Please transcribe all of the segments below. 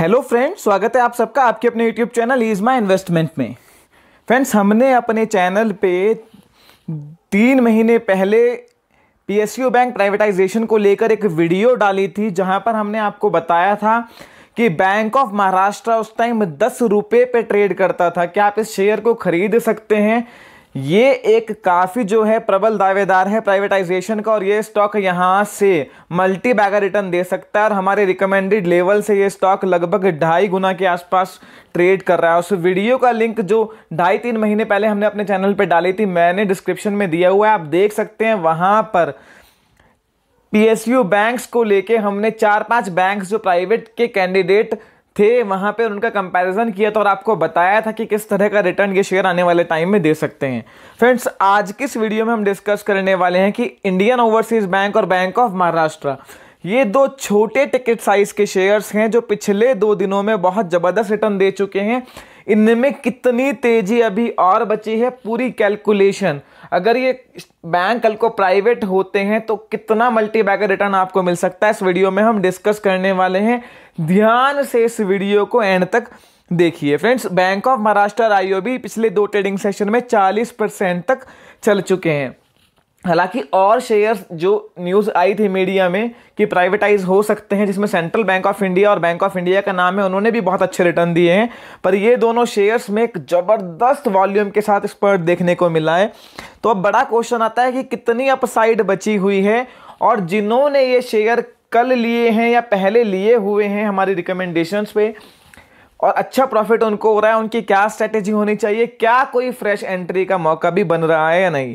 hello friends स्वागत है आप सबका आपके अपने YouTube channel is my investment में फ्रेंड्स हमने अपने चैनल पे तीन महीने पहले यू बैंक प्राइवेटाइजेशन को लेकर एक वीडियो डाली थी जहां पर हमने आपको बताया था कि बैंक ऑफ महाराष्ट्र उस टाइम दस रुपये पे ट्रेड करता था क्या आप इस शेयर को खरीद सकते हैं ये एक काफ़ी जो है प्रबल दावेदार है प्राइवेटाइजेशन का और ये स्टॉक यहाँ से मल्टी बैगर रिटर्न दे सकता है और हमारे रिकमेंडेड लेवल से ये स्टॉक लगभग ढाई गुना के आसपास ट्रेड कर रहा है उस वीडियो का लिंक जो ढाई तीन महीने पहले हमने अपने चैनल पर डाली थी मैंने डिस्क्रिप्शन में दिया हुआ है आप देख सकते हैं वहां पर पी बैंक्स को लेके हमने चार पांच बैंक्स जो प्राइवेट के कैंडिडेट थे वहाँ पर उनका कंपैरिजन किया था और आपको बताया था कि किस तरह का रिटर्न ये शेयर आने वाले टाइम में दे सकते हैं फ्रेंड्स आज के इस वीडियो में हम डिस्कस करने वाले हैं कि इंडियन ओवरसीज बैंक और बैंक ऑफ महाराष्ट्र ये दो छोटे टिकट साइज़ के शेयर्स हैं जो पिछले दो दिनों में बहुत ज़बरदस्त रिटर्न दे चुके हैं इनमें कितनी तेज़ी अभी और बची है पूरी कैलकुलेशन अगर ये बैंक कल को प्राइवेट होते हैं तो कितना मल्टी बैगर रिटर्न आपको मिल सकता है इस वीडियो में हम डिस्कस करने वाले हैं ध्यान से इस वीडियो को एंड तक देखिए friends bank of Maharashtra IOB पिछले दो ट्रेडिंग सेशन में 40 परसेंट तक चल चुके हैं हालांकि और शेयर्स जो न्यूज़ आई थी मीडिया में कि प्राइवेटाइज हो सकते हैं जिसमें सेंट्रल बैंक ऑफ इंडिया और बैंक ऑफ इंडिया का नाम है उन्होंने भी बहुत अच्छे रिटर्न दिए हैं पर ये दोनों शेयर्स में एक ज़बरदस्त वॉल्यूम के साथ स्पर्ट देखने को मिला है तो अब बड़ा क्वेश्चन आता है कि कितनी अपसाइड बची हुई है और जिन्होंने ये शेयर कल लिए हैं या पहले लिए हुए हैं हमारी रिकमेंडेशंस पे और अच्छा प्रॉफिट उनको हो रहा है उनकी क्या स्ट्रेटेजी होनी चाहिए क्या कोई फ्रेश एंट्री का मौका भी बन रहा है या नहीं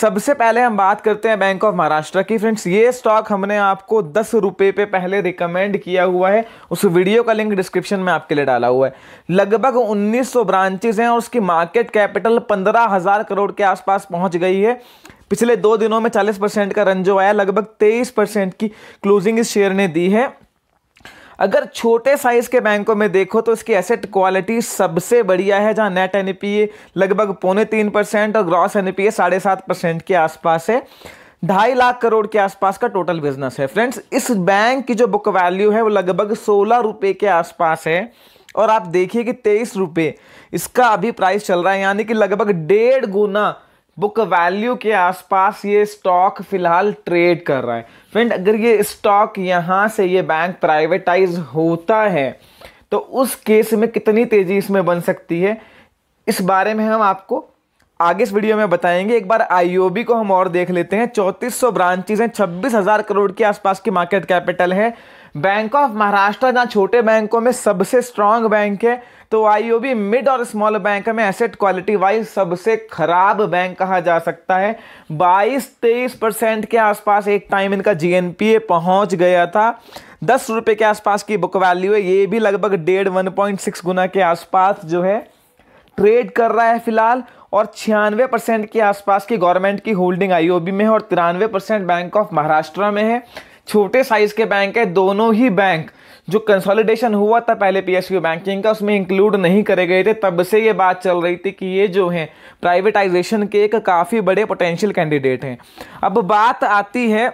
सबसे पहले हम बात करते हैं बैंक ऑफ महाराष्ट्र की फ्रेंड्स ये स्टॉक हमने आपको दस रुपये पे पहले रिकमेंड किया हुआ है उस वीडियो का लिंक डिस्क्रिप्शन में आपके लिए डाला हुआ है लगभग 1900 ब्रांचेज हैं और उसकी मार्केट कैपिटल पंद्रह हज़ार करोड़ के आसपास पहुंच गई है पिछले दो दिनों में 40 परसेंट का रन जो आया लगभग 23 परसेंट की क्लोजिंग इस शेयर ने दी है अगर छोटे साइज़ के बैंकों में देखो तो इसकी एसेट क्वालिटी सबसे बढ़िया है जहां नेट एन e लगभग पौने तीन परसेंट और ग्रॉस एन पी साढ़े सात परसेंट के आसपास है ढाई लाख करोड़ के आसपास का टोटल बिजनेस है फ्रेंड्स इस बैंक की जो बुक वैल्यू है वो लगभग सोलह रुपये के आसपास है और आप देखिए कि तेईस रुपये इसका अभी प्राइस चल रहा है यानी कि लगभग डेढ़ गुना बुक वैल्यू के आसपास ये स्टॉक फिलहाल ट्रेड कर रहा है फ्रेंड अगर ये स्टॉक यहाँ से ये बैंक प्राइवेटाइज होता है तो उस केस में कितनी तेज़ी इसमें बन सकती है इस बारे में हम आपको आगे इस वीडियो में बताएंगे एक बार आईओबी को हम और देख लेते हैं चौंतीस सौ ब्रांचेज हैं छब्बीस हज़ार करोड़ के आसपास की मार्केट कैपिटल है बैंक ऑफ महाराष्ट्र जहाँ छोटे बैंकों में सबसे स्ट्रांग बैंक है तो आईओबी मिड और स्मॉल बैंक में एसेट क्वालिटी वाइज सबसे खराब बैंक कहा जा सकता है 22-23 परसेंट के आसपास एक टाइम इनका जीएनपीए पहुंच गया था दस रुपये के आसपास की बुक वैल्यू है ये भी लगभग डेढ़ वन पॉइंट सिक्स गुना के आसपास जो है ट्रेड कर रहा है फिलहाल और छियानवे परसेंट के आसपास की गवर्नमेंट की होल्डिंग आईओबी में है और तिरानवे परसेंट बैंक ऑफ महाराष्ट्र में है छोटे साइज के बैंक है दोनों ही बैंक जो कंसोलिडेशन हुआ था पहले पीएसयू बैंकिंग का उसमें इंक्लूड नहीं करे गए थे तब से ये बात चल रही थी कि ये जो हैं प्राइवेटाइजेशन के एक काफ़ी बड़े पोटेंशियल कैंडिडेट हैं अब बात आती है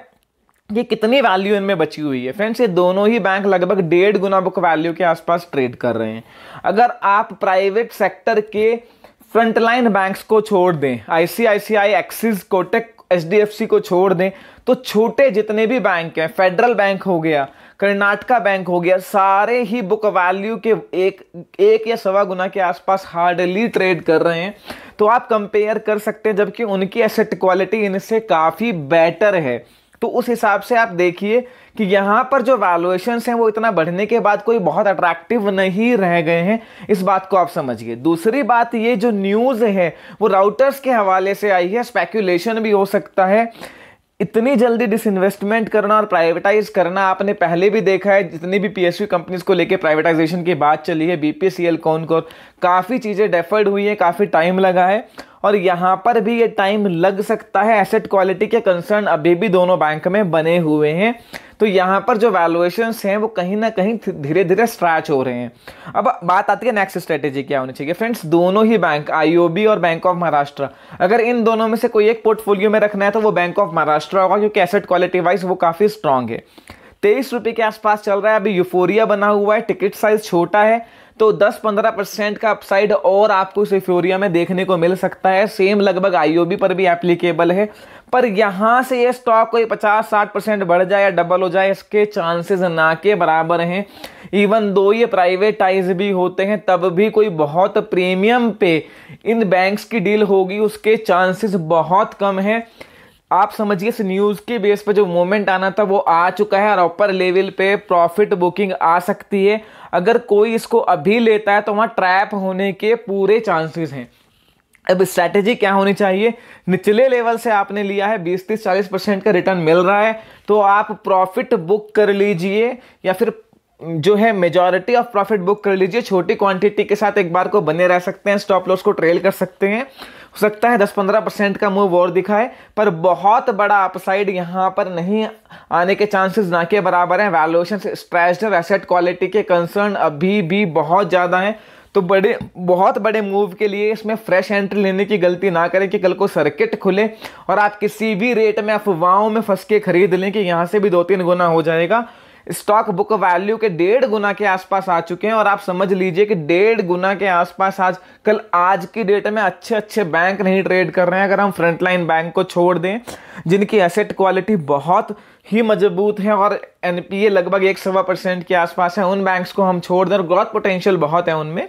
ये कितनी वैल्यू इनमें बची हुई है फ्रेंड्स ये दोनों ही बैंक लगभग डेढ़ गुना बुक वैल्यू के आसपास ट्रेड कर रहे हैं अगर आप प्राइवेट सेक्टर के फ्रंटलाइन बैंक्स को छोड़ दें आईसीआईसीआई एक्सिस कोटेक एच को छोड़ दें तो छोटे जितने भी बैंक हैं फेडरल बैंक हो गया कर्नाटका बैंक हो गया सारे ही बुक वैल्यू के एक एक या सवा गुना के आसपास हार्डली ट्रेड कर रहे हैं तो आप कंपेयर कर सकते हैं जबकि उनकी एसेट क्वालिटी इनसे काफ़ी बेटर है तो उस हिसाब से आप देखिए कि यहाँ पर जो वैल्यूएशंस हैं वो इतना बढ़ने के बाद कोई बहुत अट्रैक्टिव नहीं रह गए हैं इस बात को आप समझिए दूसरी बात ये जो न्यूज़ है वो राउटर्स के हवाले से आई है स्पेक्यूलेशन भी हो सकता है इतनी जल्दी डिसइन्वेस्टमेंट करना और प्राइवेटाइज करना आपने पहले भी देखा है जितनी भी पीएसयू कंपनीज को लेके प्राइवेटाइजेशन की बात चली है बीपीसीएल कौन कौन काफ़ी चीज़ें डेफर्ड हुई हैं काफ़ी टाइम लगा है और यहाँ पर भी ये टाइम लग सकता है एसेट क्वालिटी के कंसर्न अभी भी दोनों बैंक में बने हुए हैं तो यहाँ पर जो वैल्यूएशंस हैं वो कहीं ना कहीं धीरे धीरे स्ट्रैच हो रहे हैं अब बात आती है नेक्स्ट स्ट्रेटेजी क्या होनी चाहिए फ्रेंड्स दोनों ही बैंक आईओबी और बैंक ऑफ महाराष्ट्र अगर इन दोनों में से कोई एक पोर्टफोलियो में रखना है तो वो बैंक ऑफ महाराष्ट्र होगा क्योंकि एसेट क्वालिटी वाइज वो काफ़ी स्ट्रांग है तेईस रुपये के आसपास चल रहा है अभी यूफोरिया बना हुआ है टिकट साइज छोटा है तो 10-15 परसेंट का अपसाइड और आपको इस यूफोरिया में देखने को मिल सकता है सेम लगभग आईओबी पर भी एप्लीकेबल है पर यहाँ से ये स्टॉक कोई 50-60 परसेंट बढ़ जाए या डबल हो जाए इसके चांसेस ना के बराबर हैं इवन दो ये प्राइवेटाइज भी होते हैं तब भी कोई बहुत प्रीमियम पे इन बैंक्स की डील होगी उसके चांसेस बहुत कम हैं आप समझिए इस न्यूज़ के बेस पर जो मोमेंट आना था वो आ चुका है और अपर लेवल पे प्रॉफिट बुकिंग आ सकती है अगर कोई इसको अभी लेता है तो वहां ट्रैप होने के पूरे चांसेस हैं अब स्ट्रैटेजी क्या होनी चाहिए निचले लेवल से आपने लिया है 20 तीस चालीस परसेंट का रिटर्न मिल रहा है तो आप प्रॉफिट बुक कर लीजिए या फिर जो है मेजॉरिटी ऑफ प्रॉफिट बुक कर लीजिए छोटी क्वांटिटी के साथ एक बार को बने रह सकते हैं स्टॉप लॉस को ट्रेल कर सकते हैं हो सकता है 10-15 परसेंट का मूव और दिखाए पर बहुत बड़ा अपसाइड यहाँ पर नहीं आने के चांसेस ना के बराबर हैं वैल्यूएशन स्ट्रेचर एसेट क्वालिटी के कंसर्न अभी भी बहुत ज़्यादा हैं तो बड़े बहुत बड़े मूव के लिए इसमें फ्रेश एंट्री लेने की गलती ना करें कि कल को सर्किट खुले और आप किसी भी रेट में अफवाहों में फंस के खरीद लें कि यहाँ से भी दो तीन गुना हो जाएगा स्टॉक बुक वैल्यू के डेढ़ गुना के आसपास आ चुके हैं और आप समझ लीजिए कि डेढ़ गुना के आसपास आज कल आज की डेट में अच्छे अच्छे बैंक नहीं ट्रेड कर रहे हैं अगर हम फ्रंटलाइन बैंक को छोड़ दें जिनकी एसेट क्वालिटी बहुत ही मजबूत है और एनपीए लगभग एक सवा परसेंट के आसपास है उन बैंक्स को हम छोड़ दें और ग्रोथ पोटेंशियल बहुत है उनमें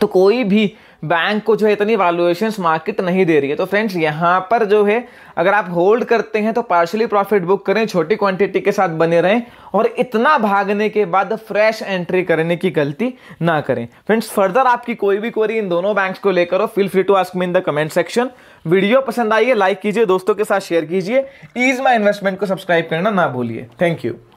तो कोई भी बैंक को जो है इतनी वैल्यूएशंस मार्केट नहीं दे रही है तो फ्रेंड्स यहाँ पर जो है अगर आप होल्ड करते हैं तो पार्शली प्रॉफिट बुक करें छोटी क्वांटिटी के साथ बने रहें और इतना भागने के बाद फ्रेश एंट्री करने की गलती ना करें फ्रेंड्स फर्दर आपकी कोई भी क्वेरी इन दोनों बैंक को लेकर हो feel free to ask me in the comment section video पसंद आई है लाइक कीजिए दोस्तों के साथ शेयर कीजिए ईज माई इन्वेस्टमेंट को सब्सक्राइब करना ना भूलिए थैंक यू